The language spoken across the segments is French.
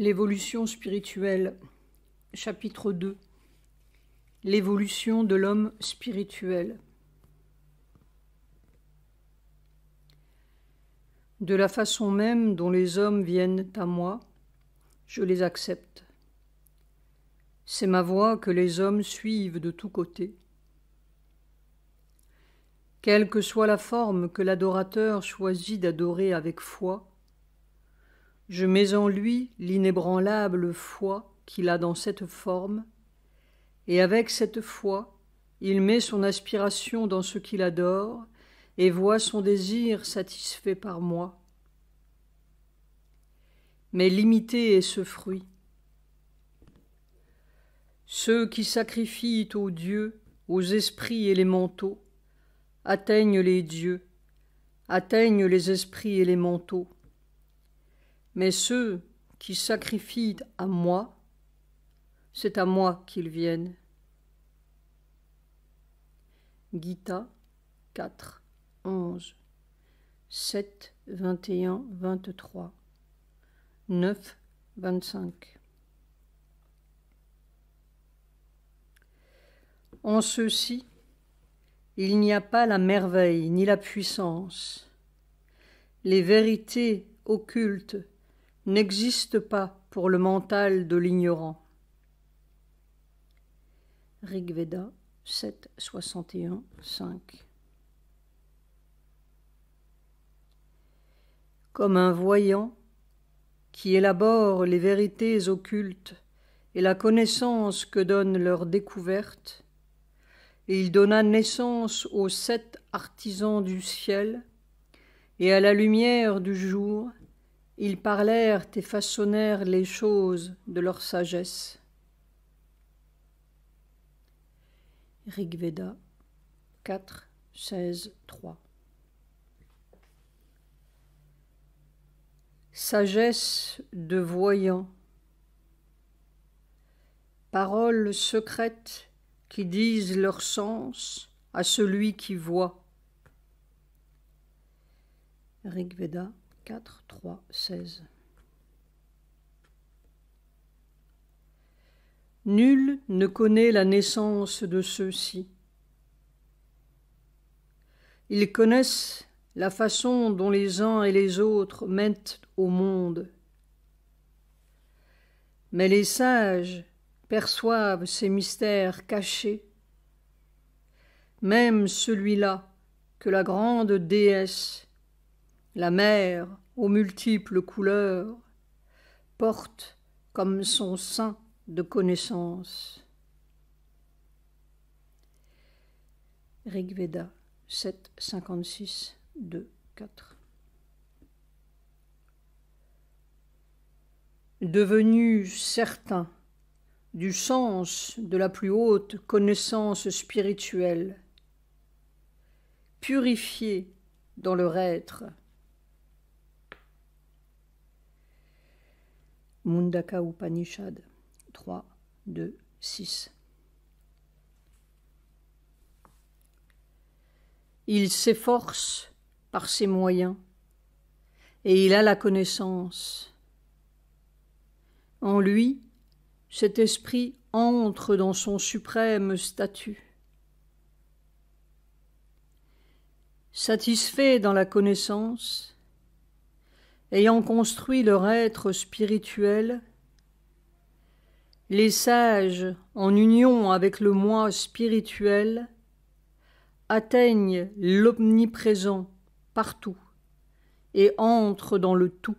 L'évolution spirituelle, chapitre 2 L'évolution de l'homme spirituel. De la façon même dont les hommes viennent à moi, je les accepte. C'est ma voie que les hommes suivent de tous côtés. Quelle que soit la forme que l'adorateur choisit d'adorer avec foi, je mets en lui l'inébranlable foi qu'il a dans cette forme, et avec cette foi, il met son aspiration dans ce qu'il adore et voit son désir satisfait par moi. Mais limité est ce fruit. Ceux qui sacrifient aux dieux, aux esprits et les manteaux atteignent les dieux, atteignent les esprits et les manteaux. Mais ceux qui sacrifient à moi, c'est à moi qu'ils viennent. Gita 4, 11, 7, 21, 23, 9, 25. En ceci, il n'y a pas la merveille ni la puissance. Les vérités occultes n'existe pas pour le mental de l'ignorant. Rig Veda 7, 5 Comme un voyant qui élabore les vérités occultes et la connaissance que donne leur découverte, il donna naissance aux sept artisans du ciel, et à la lumière du jour, ils parlèrent et façonnèrent les choses de leur sagesse. Rig Veda 4, 16, 3 Sagesse de voyants, paroles secrètes qui disent leur sens à celui qui voit. Rig Veda 4, 3, 16. Nul ne connaît la naissance de ceux-ci. Ils connaissent la façon dont les uns et les autres mettent au monde. Mais les sages perçoivent ces mystères cachés, même celui-là que la grande déesse la mer, aux multiples couleurs, porte comme son sein de connaissances. Rigveda Veda 7, 56, 2, 4. Devenu certain du sens de la plus haute connaissance spirituelle, purifié dans leur être, Mundaka Upanishad 3, 2, 6. Il s'efforce par ses moyens et il a la connaissance. En lui, cet esprit entre dans son suprême statut. Satisfait dans la connaissance, ayant construit leur être spirituel, les sages, en union avec le moi spirituel, atteignent l'omniprésent partout et entrent dans le tout.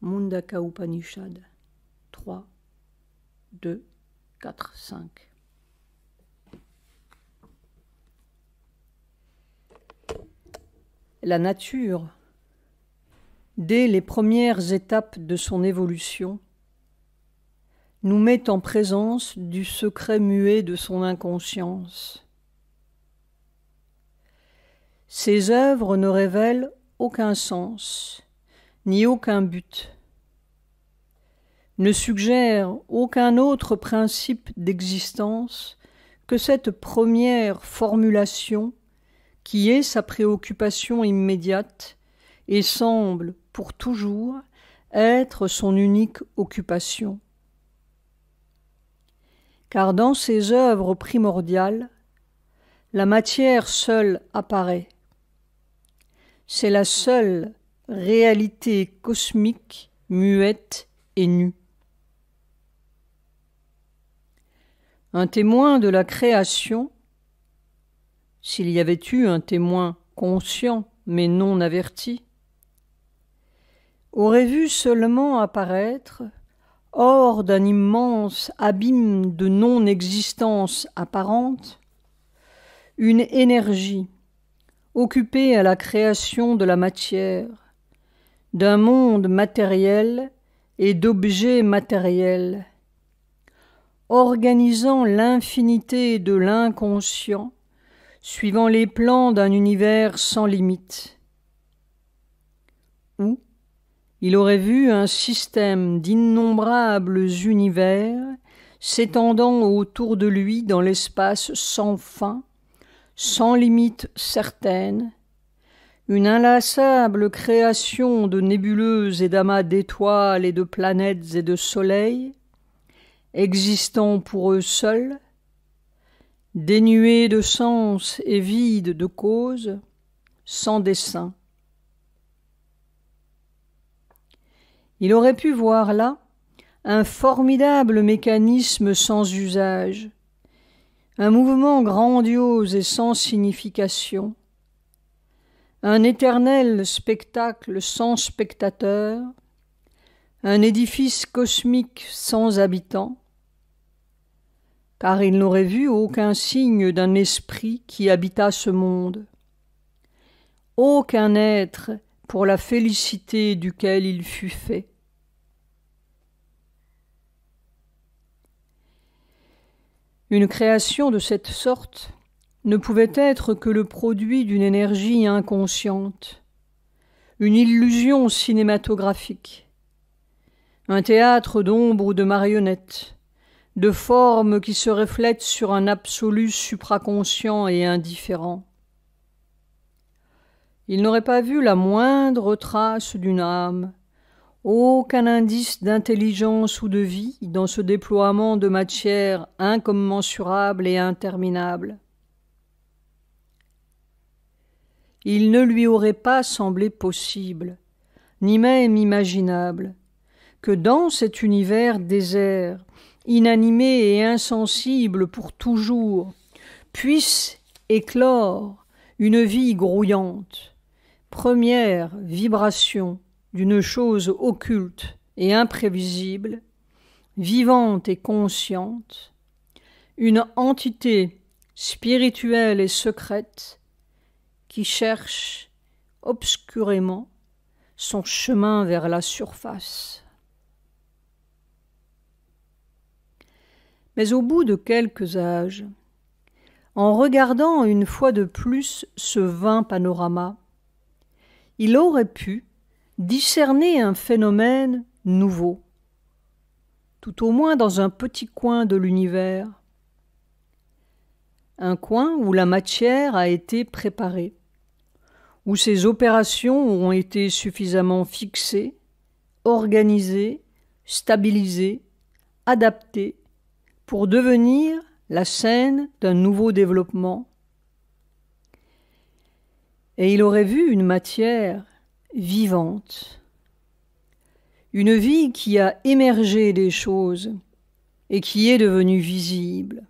Mundaka Upanishad 3, 2, 4, 5 la nature. Dès les premières étapes de son évolution, nous met en présence du secret muet de son inconscience. Ses œuvres ne révèlent aucun sens, ni aucun but, ne suggèrent aucun autre principe d'existence que cette première formulation qui est sa préoccupation immédiate et semble, pour toujours, être son unique occupation. Car dans ses œuvres primordiales, la matière seule apparaît. C'est la seule réalité cosmique muette et nue. Un témoin de la création, s'il y avait eu un témoin conscient mais non averti, aurait vu seulement apparaître, hors d'un immense abîme de non-existence apparente, une énergie occupée à la création de la matière, d'un monde matériel et d'objets matériels, organisant l'infinité de l'inconscient suivant les plans d'un univers sans limite. où il aurait vu un système d'innombrables univers s'étendant autour de lui dans l'espace sans fin, sans limite certaine, une inlassable création de nébuleuses et d'amas d'étoiles et de planètes et de soleils, existant pour eux seuls, dénué de sens et vide de cause, sans dessein. Il aurait pu voir là un formidable mécanisme sans usage, un mouvement grandiose et sans signification, un éternel spectacle sans spectateur, un édifice cosmique sans habitants, car il n'aurait vu aucun signe d'un esprit qui habita ce monde. Aucun être pour la félicité duquel il fut fait. Une création de cette sorte ne pouvait être que le produit d'une énergie inconsciente, une illusion cinématographique, un théâtre d'ombre ou de marionnettes, de formes qui se reflètent sur un absolu supraconscient et indifférent. Il n'aurait pas vu la moindre trace d'une âme, aucun indice d'intelligence ou de vie dans ce déploiement de matière incommensurable et interminable. Il ne lui aurait pas semblé possible, ni même imaginable, que dans cet univers désert, inanimée et insensible pour toujours, puisse éclore une vie grouillante, première vibration d'une chose occulte et imprévisible, vivante et consciente, une entité spirituelle et secrète qui cherche obscurément son chemin vers la surface. mais au bout de quelques âges. En regardant une fois de plus ce vain panorama, il aurait pu discerner un phénomène nouveau, tout au moins dans un petit coin de l'univers, un coin où la matière a été préparée, où ses opérations ont été suffisamment fixées, organisées, stabilisées, adaptées pour devenir la scène d'un nouveau développement. Et il aurait vu une matière vivante, une vie qui a émergé des choses et qui est devenue visible.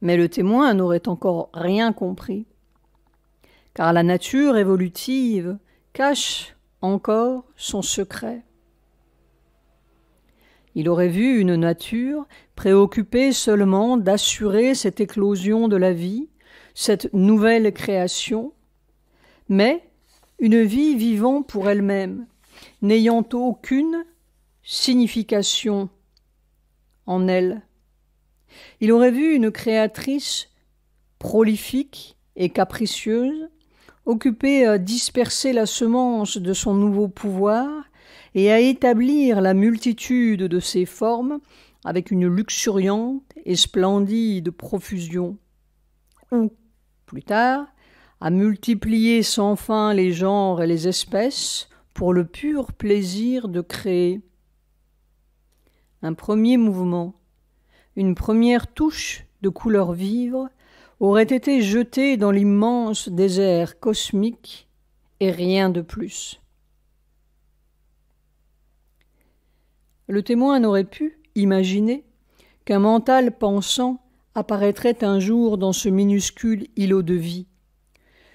Mais le témoin n'aurait encore rien compris, car la nature évolutive cache encore son secret. Il aurait vu une nature préoccupée seulement d'assurer cette éclosion de la vie, cette nouvelle création, mais une vie vivant pour elle-même, n'ayant aucune signification en elle. Il aurait vu une créatrice prolifique et capricieuse, occupée à disperser la semence de son nouveau pouvoir et à établir la multitude de ces formes avec une luxuriante et splendide profusion, ou, plus tard, à multiplier sans fin les genres et les espèces pour le pur plaisir de créer. Un premier mouvement, une première touche de couleur vivres, aurait été jetée dans l'immense désert cosmique et rien de plus. Le témoin n'aurait pu imaginer qu'un mental pensant apparaîtrait un jour dans ce minuscule îlot de vie,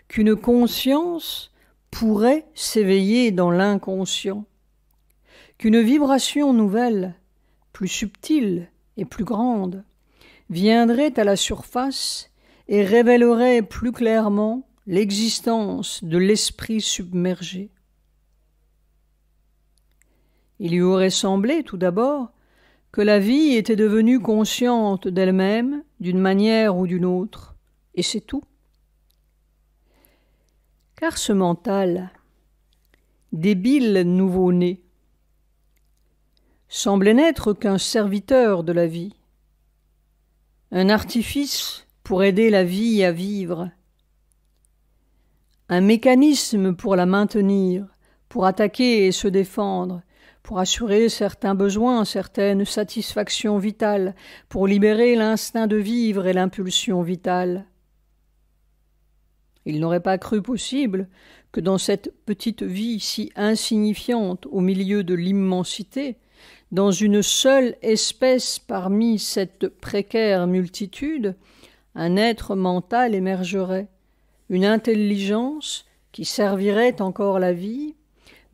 qu'une conscience pourrait s'éveiller dans l'inconscient, qu'une vibration nouvelle, plus subtile et plus grande, viendrait à la surface et révélerait plus clairement l'existence de l'esprit submergé. Il lui aurait semblé, tout d'abord, que la vie était devenue consciente d'elle-même d'une manière ou d'une autre, et c'est tout. Car ce mental, débile nouveau-né, semblait n'être qu'un serviteur de la vie, un artifice pour aider la vie à vivre, un mécanisme pour la maintenir, pour attaquer et se défendre, pour assurer certains besoins, certaines satisfactions vitales, pour libérer l'instinct de vivre et l'impulsion vitale. Il n'aurait pas cru possible que dans cette petite vie si insignifiante au milieu de l'immensité, dans une seule espèce parmi cette précaire multitude, un être mental émergerait, une intelligence qui servirait encore la vie,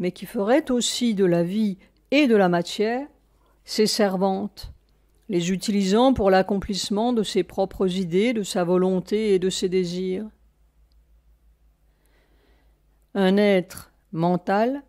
mais qui ferait aussi de la vie et de la matière ses servantes, les utilisant pour l'accomplissement de ses propres idées, de sa volonté et de ses désirs. Un être mental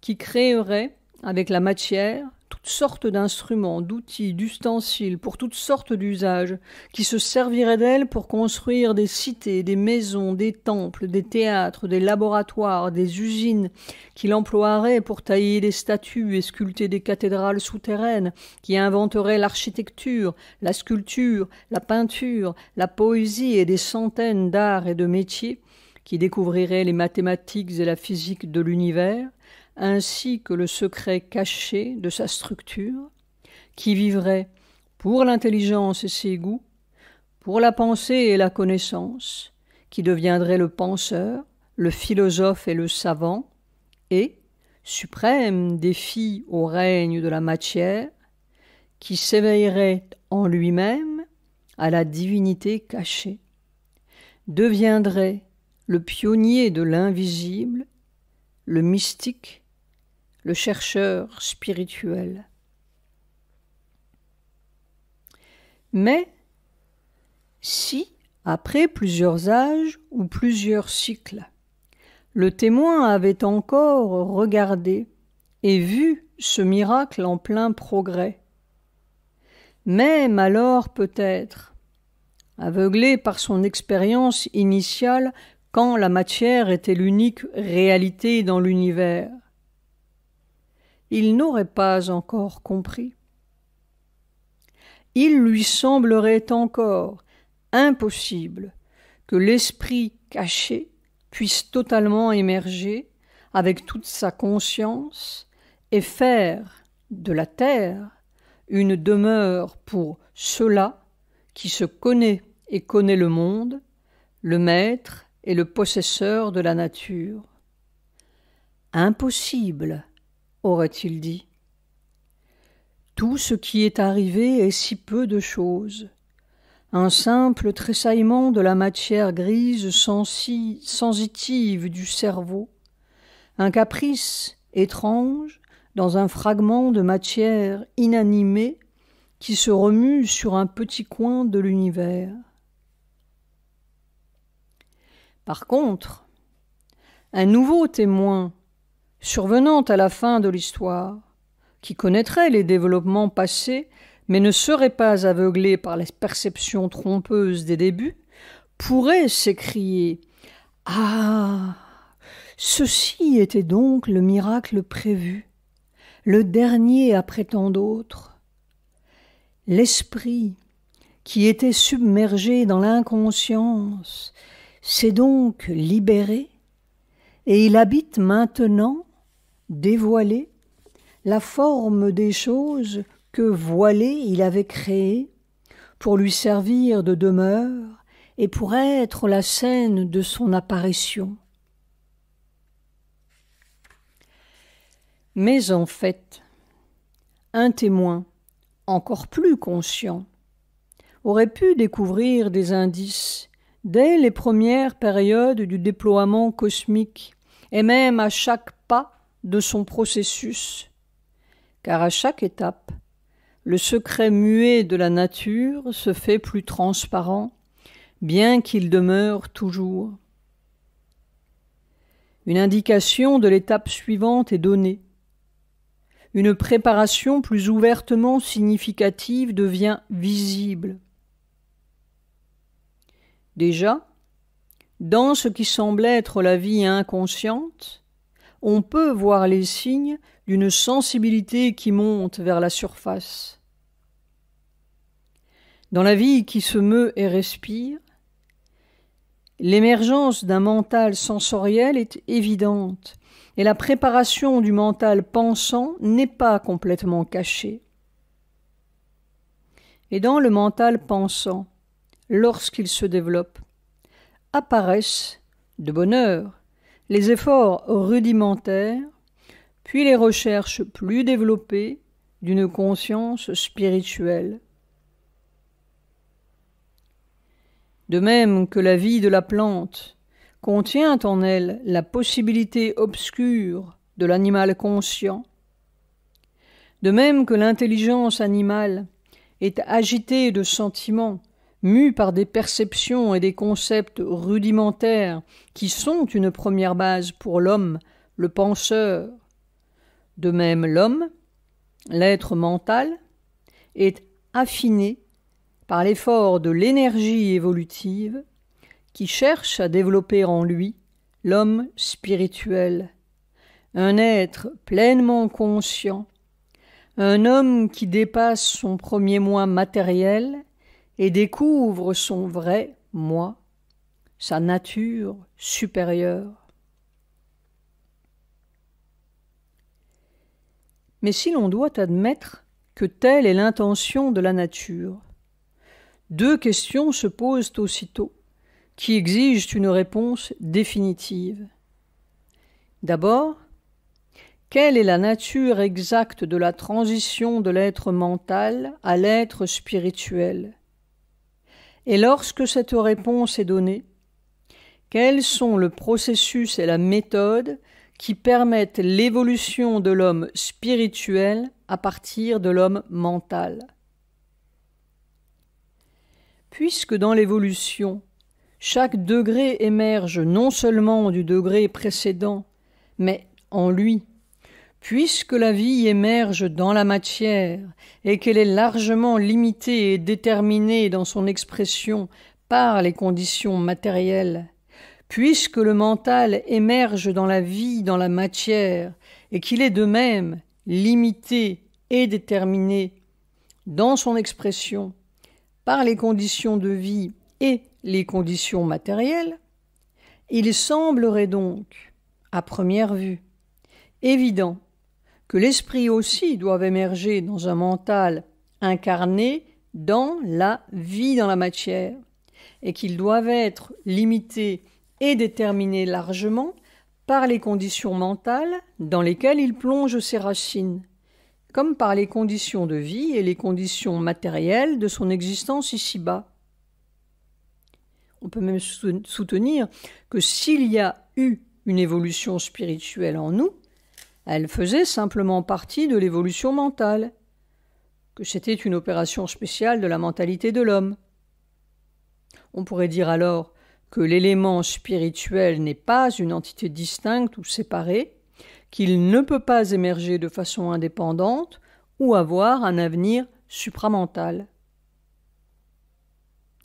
qui créerait avec la matière toutes sortes d'instruments, d'outils, d'ustensiles, pour toutes sortes d'usages, qui se serviraient d'elle pour construire des cités, des maisons, des temples, des théâtres, des laboratoires, des usines, qui l'emploieraient pour tailler des statues et sculpter des cathédrales souterraines, qui inventerait l'architecture, la sculpture, la peinture, la poésie et des centaines d'arts et de métiers, qui découvriraient les mathématiques et la physique de l'univers, ainsi que le secret caché de sa structure, qui vivrait pour l'intelligence et ses goûts, pour la pensée et la connaissance, qui deviendrait le penseur, le philosophe et le savant, et, suprême défi au règne de la matière, qui s'éveillerait en lui-même à la divinité cachée, deviendrait le pionnier de l'invisible, le mystique le chercheur spirituel. Mais si, après plusieurs âges ou plusieurs cycles, le témoin avait encore regardé et vu ce miracle en plein progrès, même alors peut-être, aveuglé par son expérience initiale quand la matière était l'unique réalité dans l'univers, il n'aurait pas encore compris. Il lui semblerait encore impossible que l'esprit caché puisse totalement émerger avec toute sa conscience et faire de la terre une demeure pour cela qui se connaît et connaît le monde, le maître et le possesseur de la nature. Impossible aurait-il dit. Tout ce qui est arrivé est si peu de choses. Un simple tressaillement de la matière grise sensitive du cerveau, un caprice étrange dans un fragment de matière inanimée qui se remue sur un petit coin de l'univers. Par contre, un nouveau témoin survenant à la fin de l'histoire, qui connaîtrait les développements passés, mais ne serait pas aveuglé par les perceptions trompeuses des débuts, pourrait s'écrier Ah Ceci était donc le miracle prévu, le dernier après tant d'autres. L'esprit, qui était submergé dans l'inconscience, s'est donc libéré, et il habite maintenant dévoiler la forme des choses que voilé il avait créées pour lui servir de demeure et pour être la scène de son apparition. Mais en fait, un témoin, encore plus conscient, aurait pu découvrir des indices dès les premières périodes du déploiement cosmique, et même à chaque de son processus, car à chaque étape, le secret muet de la nature se fait plus transparent, bien qu'il demeure toujours. Une indication de l'étape suivante est donnée. Une préparation plus ouvertement significative devient visible. Déjà, dans ce qui semble être la vie inconsciente, on peut voir les signes d'une sensibilité qui monte vers la surface. Dans la vie qui se meut et respire, l'émergence d'un mental sensoriel est évidente, et la préparation du mental pensant n'est pas complètement cachée. Et dans le mental pensant, lorsqu'il se développe, apparaissent, de bonheur, les efforts rudimentaires, puis les recherches plus développées d'une conscience spirituelle. De même que la vie de la plante contient en elle la possibilité obscure de l'animal conscient, de même que l'intelligence animale est agitée de sentiments Mû par des perceptions et des concepts rudimentaires qui sont une première base pour l'homme, le penseur. De même, l'homme, l'être mental, est affiné par l'effort de l'énergie évolutive qui cherche à développer en lui l'homme spirituel, un être pleinement conscient, un homme qui dépasse son premier moi matériel et découvre son vrai moi, sa nature supérieure. Mais si l'on doit admettre que telle est l'intention de la nature, deux questions se posent aussitôt qui exigent une réponse définitive. D'abord, quelle est la nature exacte de la transition de l'être mental à l'être spirituel et lorsque cette réponse est donnée, quels sont le processus et la méthode qui permettent l'évolution de l'homme spirituel à partir de l'homme mental Puisque dans l'évolution, chaque degré émerge non seulement du degré précédent, mais en lui, Puisque la vie émerge dans la matière et qu'elle est largement limitée et déterminée dans son expression par les conditions matérielles, puisque le mental émerge dans la vie, dans la matière, et qu'il est de même limité et déterminé dans son expression par les conditions de vie et les conditions matérielles, il semblerait donc, à première vue, évident que l'esprit aussi doive émerger dans un mental incarné dans la vie dans la matière, et qu'il doit être limité et déterminé largement par les conditions mentales dans lesquelles il plonge ses racines, comme par les conditions de vie et les conditions matérielles de son existence ici-bas. On peut même soutenir que s'il y a eu une évolution spirituelle en nous, elle faisait simplement partie de l'évolution mentale, que c'était une opération spéciale de la mentalité de l'homme. On pourrait dire alors que l'élément spirituel n'est pas une entité distincte ou séparée, qu'il ne peut pas émerger de façon indépendante ou avoir un avenir supramental.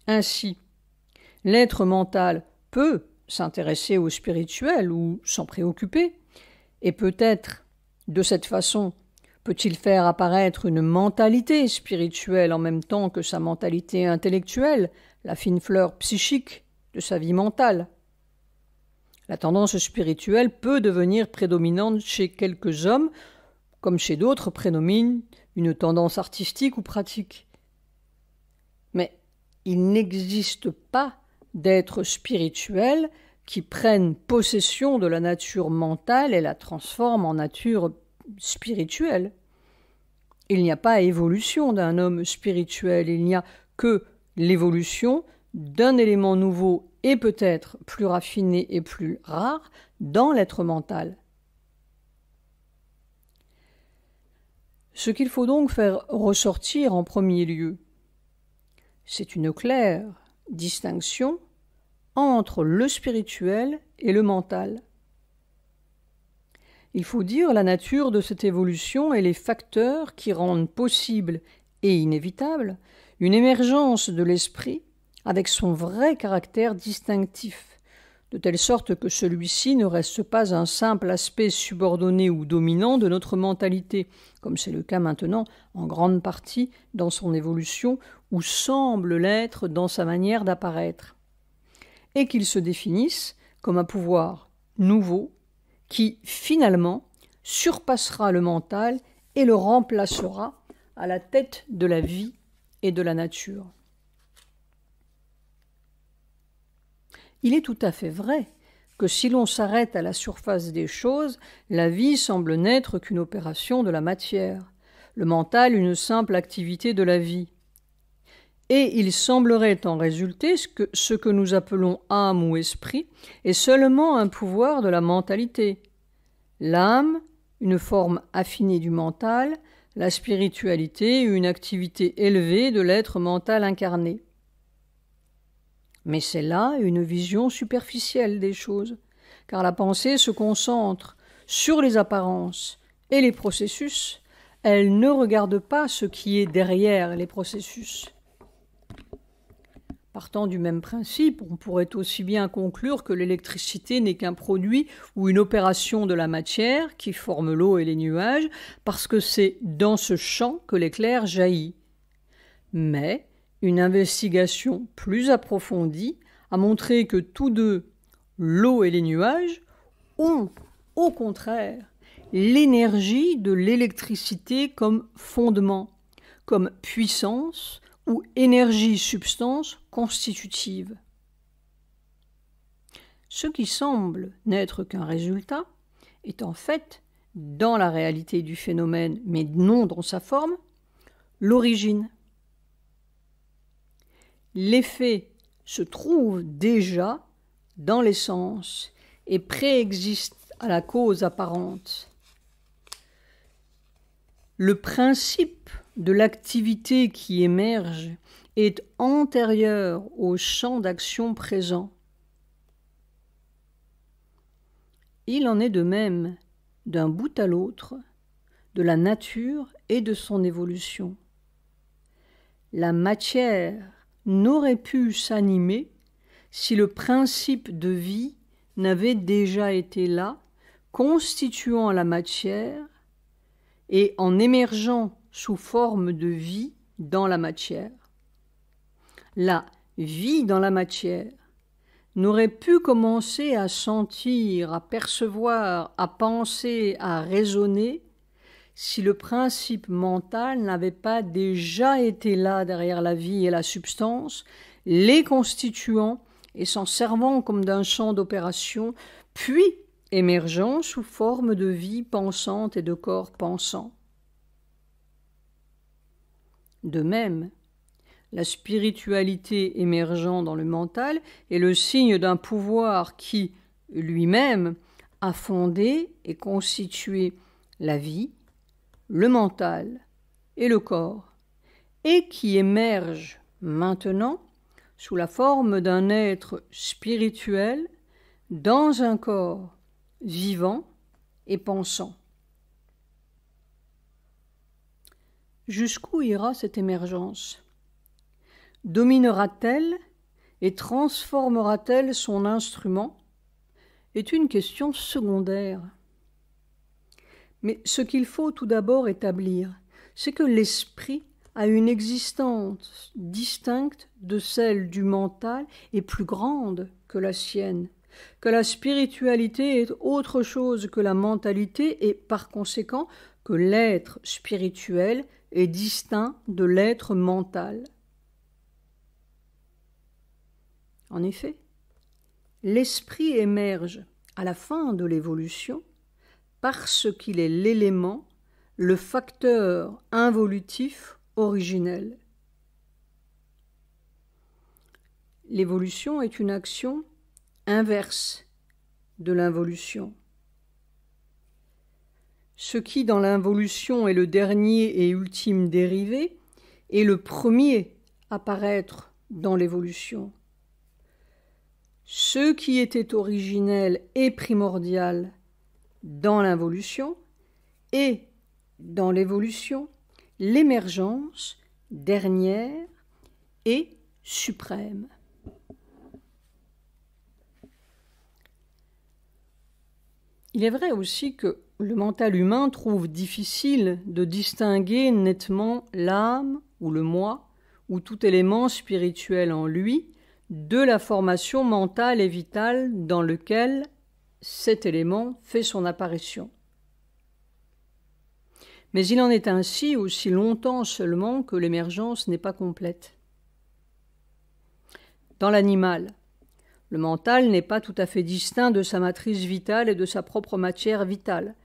Ainsi, l'être mental peut s'intéresser au spirituel ou s'en préoccuper, et peut-être, de cette façon, peut-il faire apparaître une mentalité spirituelle en même temps que sa mentalité intellectuelle, la fine fleur psychique de sa vie mentale La tendance spirituelle peut devenir prédominante chez quelques hommes, comme chez d'autres prénomine une tendance artistique ou pratique. Mais il n'existe pas d'être spirituel qui prennent possession de la nature mentale et la transforment en nature spirituelle. Il n'y a pas évolution d'un homme spirituel, il n'y a que l'évolution d'un élément nouveau et peut-être plus raffiné et plus rare dans l'être mental. Ce qu'il faut donc faire ressortir en premier lieu, c'est une claire distinction entre le spirituel et le mental. Il faut dire la nature de cette évolution et les facteurs qui rendent possible et inévitable une émergence de l'esprit avec son vrai caractère distinctif, de telle sorte que celui-ci ne reste pas un simple aspect subordonné ou dominant de notre mentalité, comme c'est le cas maintenant en grande partie dans son évolution ou semble l'être dans sa manière d'apparaître et qu'ils se définissent comme un pouvoir nouveau qui, finalement, surpassera le mental et le remplacera à la tête de la vie et de la nature. Il est tout à fait vrai que si l'on s'arrête à la surface des choses, la vie semble n'être qu'une opération de la matière, le mental une simple activité de la vie et il semblerait en résulter que, ce que nous appelons âme ou esprit est seulement un pouvoir de la mentalité. L'âme, une forme affinée du mental, la spiritualité, une activité élevée de l'être mental incarné. Mais c'est là une vision superficielle des choses, car la pensée se concentre sur les apparences et les processus, elle ne regarde pas ce qui est derrière les processus. Partant du même principe, on pourrait aussi bien conclure que l'électricité n'est qu'un produit ou une opération de la matière qui forme l'eau et les nuages, parce que c'est dans ce champ que l'éclair jaillit. Mais une investigation plus approfondie a montré que tous deux, l'eau et les nuages, ont, au contraire, l'énergie de l'électricité comme fondement, comme puissance ou énergie-substance constitutive. Ce qui semble n'être qu'un résultat est en fait, dans la réalité du phénomène, mais non dans sa forme, l'origine. L'effet se trouve déjà dans l'essence et préexiste à la cause apparente. Le principe de l'activité qui émerge est antérieur au champ d'action présent. Il en est de même, d'un bout à l'autre, de la nature et de son évolution. La matière n'aurait pu s'animer si le principe de vie n'avait déjà été là, constituant la matière et en émergeant sous forme de vie dans la matière la vie dans la matière, n'aurait pu commencer à sentir, à percevoir, à penser, à raisonner, si le principe mental n'avait pas déjà été là derrière la vie et la substance, les constituant et s'en servant comme d'un champ d'opération, puis émergeant sous forme de vie pensante et de corps pensant. De même, la spiritualité émergeant dans le mental est le signe d'un pouvoir qui, lui-même, a fondé et constitué la vie, le mental et le corps, et qui émerge maintenant sous la forme d'un être spirituel dans un corps vivant et pensant. Jusqu'où ira cette émergence dominera-t-elle et transformera-t-elle son instrument est une question secondaire. Mais ce qu'il faut tout d'abord établir, c'est que l'esprit a une existence distincte de celle du mental et plus grande que la sienne, que la spiritualité est autre chose que la mentalité et par conséquent que l'être spirituel est distinct de l'être mental. En effet, l'esprit émerge à la fin de l'évolution parce qu'il est l'élément, le facteur involutif originel. L'évolution est une action inverse de l'involution. Ce qui dans l'involution est le dernier et ultime dérivé est le premier à paraître dans l'évolution ce qui était originel et primordial dans l'involution et dans l'évolution, l'émergence dernière et suprême. Il est vrai aussi que le mental humain trouve difficile de distinguer nettement l'âme ou le moi ou tout élément spirituel en lui de la formation mentale et vitale dans lequel cet élément fait son apparition. Mais il en est ainsi aussi longtemps seulement que l'émergence n'est pas complète. Dans l'animal, le mental n'est pas tout à fait distinct de sa matrice vitale et de sa propre matière vitale.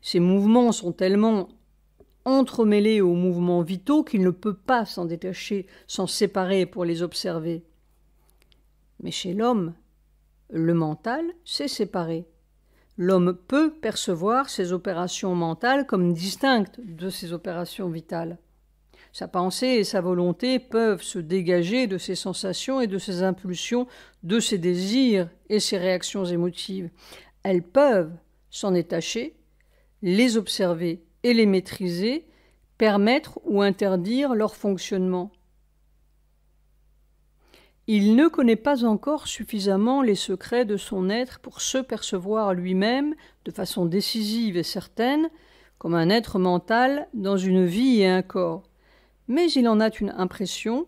Ses mouvements sont tellement entremêlés aux mouvements vitaux qu'il ne peut pas s'en détacher, s'en séparer pour les observer. Mais chez l'homme, le mental s'est séparé. L'homme peut percevoir ses opérations mentales comme distinctes de ses opérations vitales. Sa pensée et sa volonté peuvent se dégager de ses sensations et de ses impulsions, de ses désirs et ses réactions émotives. Elles peuvent s'en détacher, les observer et les maîtriser, permettre ou interdire leur fonctionnement. Il ne connaît pas encore suffisamment les secrets de son être pour se percevoir lui-même de façon décisive et certaine comme un être mental dans une vie et un corps. Mais il en a une impression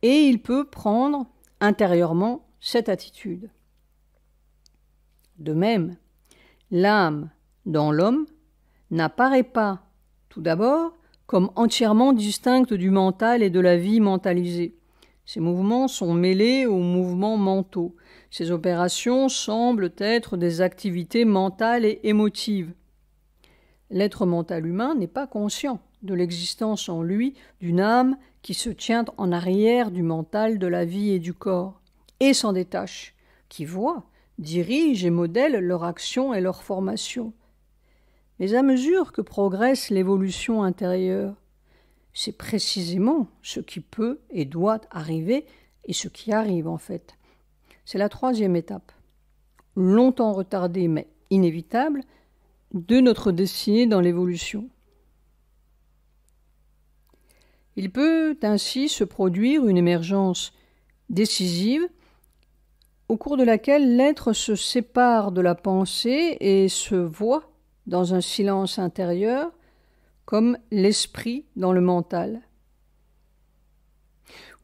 et il peut prendre intérieurement cette attitude. De même, l'âme dans l'homme n'apparaît pas, tout d'abord, comme entièrement distincte du mental et de la vie mentalisée. Ces mouvements sont mêlés aux mouvements mentaux. Ces opérations semblent être des activités mentales et émotives. L'être mental humain n'est pas conscient de l'existence en lui d'une âme qui se tient en arrière du mental de la vie et du corps, et s'en détache, qui voit, dirige et modèle leur action et leur formation. Mais à mesure que progresse l'évolution intérieure, c'est précisément ce qui peut et doit arriver et ce qui arrive en fait. C'est la troisième étape, longtemps retardée mais inévitable, de notre destinée dans l'évolution. Il peut ainsi se produire une émergence décisive au cours de laquelle l'être se sépare de la pensée et se voit dans un silence intérieur comme l'esprit dans le mental.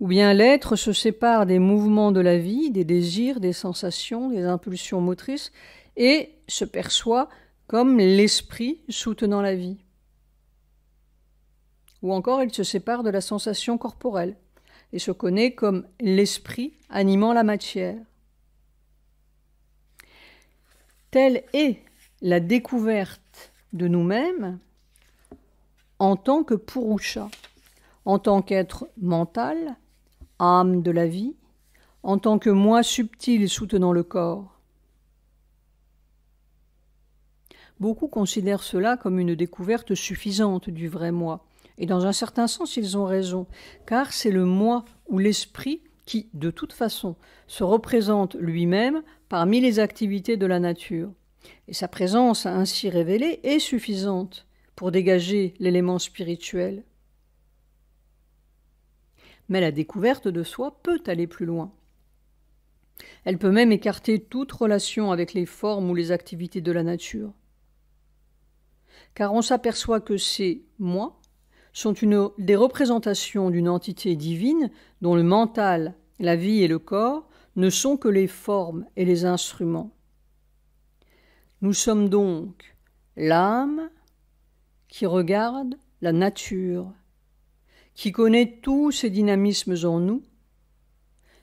Ou bien l'être se sépare des mouvements de la vie, des désirs, des sensations, des impulsions motrices, et se perçoit comme l'esprit soutenant la vie. Ou encore il se sépare de la sensation corporelle et se connaît comme l'esprit animant la matière. Telle est la découverte de nous-mêmes en tant que Purusha, en tant qu'être mental, âme de la vie, en tant que moi subtil soutenant le corps. Beaucoup considèrent cela comme une découverte suffisante du vrai moi, et dans un certain sens ils ont raison, car c'est le moi ou l'esprit qui, de toute façon, se représente lui-même parmi les activités de la nature, et sa présence ainsi révélée est suffisante pour dégager l'élément spirituel. Mais la découverte de soi peut aller plus loin. Elle peut même écarter toute relation avec les formes ou les activités de la nature. Car on s'aperçoit que ces moi sont une, des représentations d'une entité divine dont le mental, la vie et le corps ne sont que les formes et les instruments. Nous sommes donc l'âme, qui regarde la nature, qui connaît tous ces dynamismes en nous,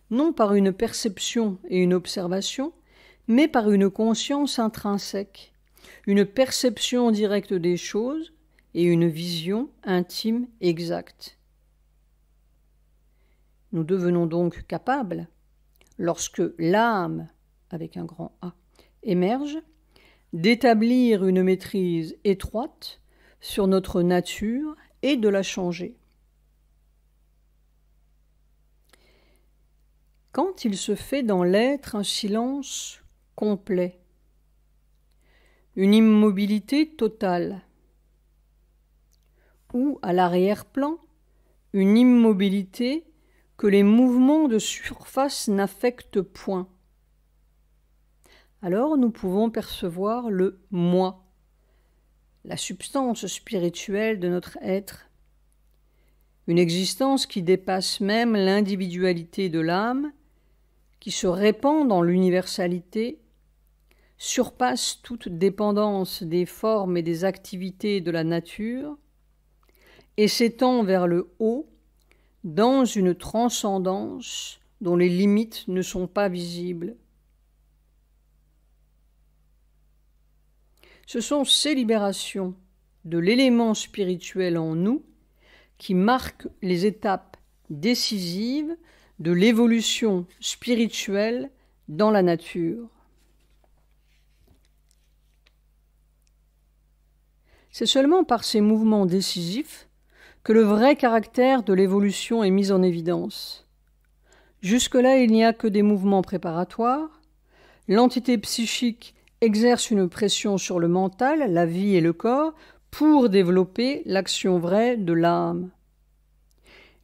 non par une perception et une observation, mais par une conscience intrinsèque, une perception directe des choses et une vision intime exacte. Nous devenons donc capables, lorsque l'âme, avec un grand A, émerge, d'établir une maîtrise étroite sur notre nature et de la changer. Quand il se fait dans l'être un silence complet, une immobilité totale, ou à l'arrière-plan, une immobilité que les mouvements de surface n'affectent point. Alors nous pouvons percevoir le moi la substance spirituelle de notre être, une existence qui dépasse même l'individualité de l'âme, qui se répand dans l'universalité, surpasse toute dépendance des formes et des activités de la nature, et s'étend vers le haut dans une transcendance dont les limites ne sont pas visibles. Ce sont ces libérations de l'élément spirituel en nous qui marquent les étapes décisives de l'évolution spirituelle dans la nature. C'est seulement par ces mouvements décisifs que le vrai caractère de l'évolution est mis en évidence. Jusque-là, il n'y a que des mouvements préparatoires. L'entité psychique exerce une pression sur le mental, la vie et le corps pour développer l'action vraie de l'âme.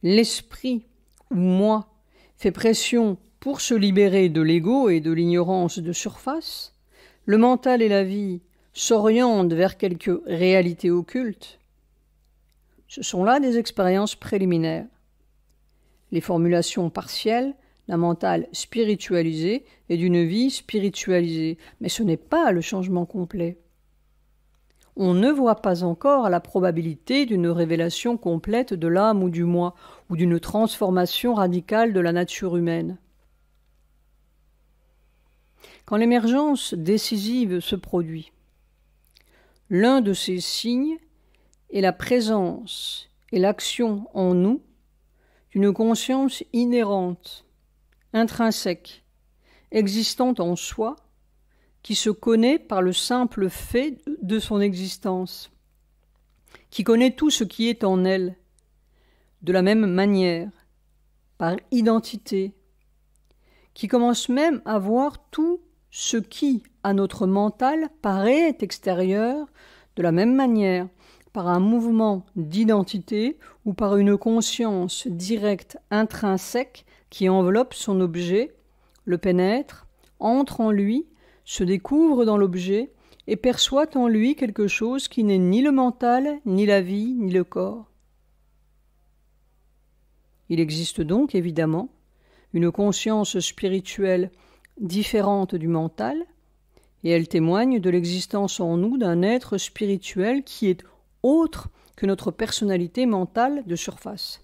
L'esprit, ou moi, fait pression pour se libérer de l'ego et de l'ignorance de surface. Le mental et la vie s'orientent vers quelques réalités occultes. Ce sont là des expériences préliminaires. Les formulations partielles la mentale spiritualisée et d'une vie spiritualisée. Mais ce n'est pas le changement complet. On ne voit pas encore la probabilité d'une révélation complète de l'âme ou du moi, ou d'une transformation radicale de la nature humaine. Quand l'émergence décisive se produit, l'un de ces signes est la présence et l'action en nous d'une conscience inhérente intrinsèque, existante en soi, qui se connaît par le simple fait de son existence, qui connaît tout ce qui est en elle, de la même manière, par identité, qui commence même à voir tout ce qui, à notre mental, paraît extérieur, de la même manière, par un mouvement d'identité ou par une conscience directe intrinsèque qui enveloppe son objet, le pénètre, entre en lui, se découvre dans l'objet, et perçoit en lui quelque chose qui n'est ni le mental, ni la vie, ni le corps. Il existe donc, évidemment, une conscience spirituelle différente du mental, et elle témoigne de l'existence en nous d'un être spirituel qui est autre que notre personnalité mentale de surface.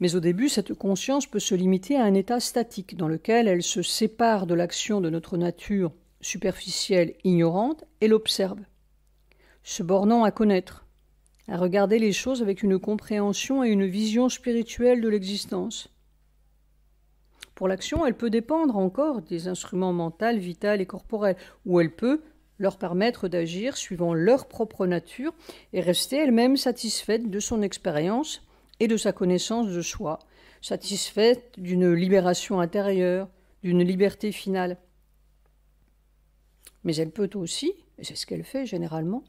Mais au début, cette conscience peut se limiter à un état statique dans lequel elle se sépare de l'action de notre nature superficielle ignorante et l'observe, se bornant à connaître, à regarder les choses avec une compréhension et une vision spirituelle de l'existence. Pour l'action, elle peut dépendre encore des instruments mentaux, vitaux et corporels, ou elle peut leur permettre d'agir suivant leur propre nature et rester elle-même satisfaite de son expérience et de sa connaissance de soi, satisfaite d'une libération intérieure, d'une liberté finale. Mais elle peut aussi, et c'est ce qu'elle fait généralement,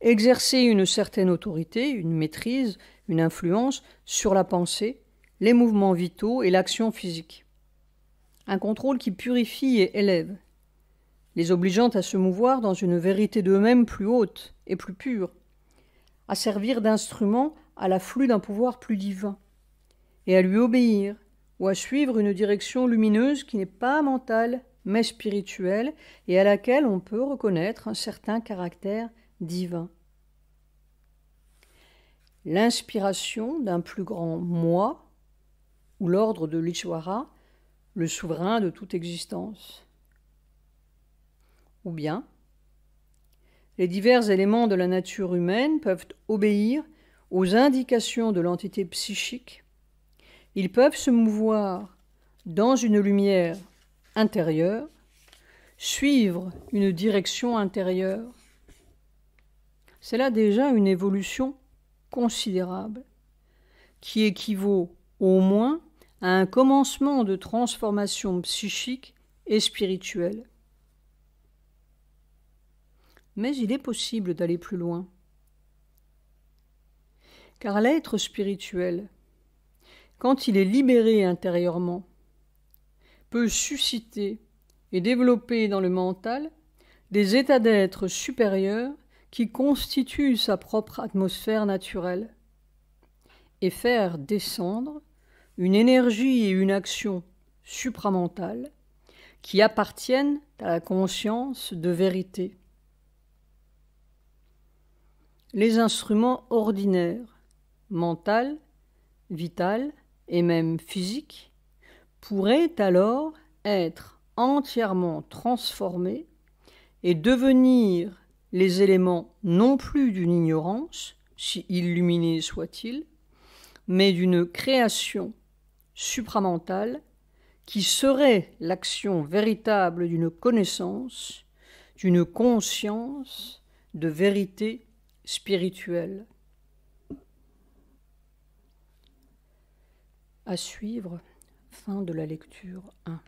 exercer une certaine autorité, une maîtrise, une influence sur la pensée, les mouvements vitaux et l'action physique. Un contrôle qui purifie et élève, les obligeant à se mouvoir dans une vérité d'eux-mêmes plus haute et plus pure, à servir d'instrument à l'afflux d'un pouvoir plus divin, et à lui obéir, ou à suivre une direction lumineuse qui n'est pas mentale, mais spirituelle, et à laquelle on peut reconnaître un certain caractère divin. L'inspiration d'un plus grand moi, ou l'ordre de l'Ishwara, le souverain de toute existence. Ou bien, les divers éléments de la nature humaine peuvent obéir aux indications de l'entité psychique, ils peuvent se mouvoir dans une lumière intérieure, suivre une direction intérieure. C'est là déjà une évolution considérable qui équivaut au moins à un commencement de transformation psychique et spirituelle. Mais il est possible d'aller plus loin car l'être spirituel, quand il est libéré intérieurement, peut susciter et développer dans le mental des états d'être supérieurs qui constituent sa propre atmosphère naturelle, et faire descendre une énergie et une action supramentale qui appartiennent à la conscience de vérité. Les instruments ordinaires mentale, vitale et même physique, pourrait alors être entièrement transformée et devenir les éléments non plus d'une ignorance, si illuminée soit-il, mais d'une création supramentale qui serait l'action véritable d'une connaissance, d'une conscience de vérité spirituelle. À suivre. Fin de la lecture 1.